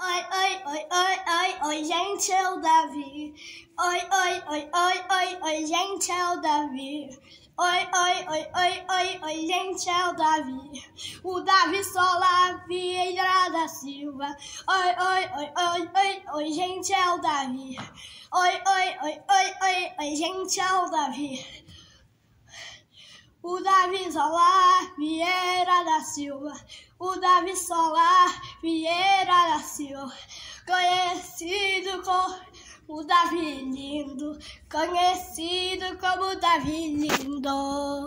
Oi, oi, oi, oi, oi, oi, gente, é o Davi. Oi, oi, oi, oi, oi, oi, gente, é o Davi. Oi, oi, oi, oi, oi, oi, gente, é o Davi. O Davi Sola Vieira da Silva. Oi, oi, oi, oi, oi, oi, gente, é o Davi. Oi, oi, oi, oi, oi, oi, gente, é o Davi. O Davi Sola Vieira da Silva. O Davi Sola Vieira conhecido como Davi Lindo, conhecido como Davi Lindo.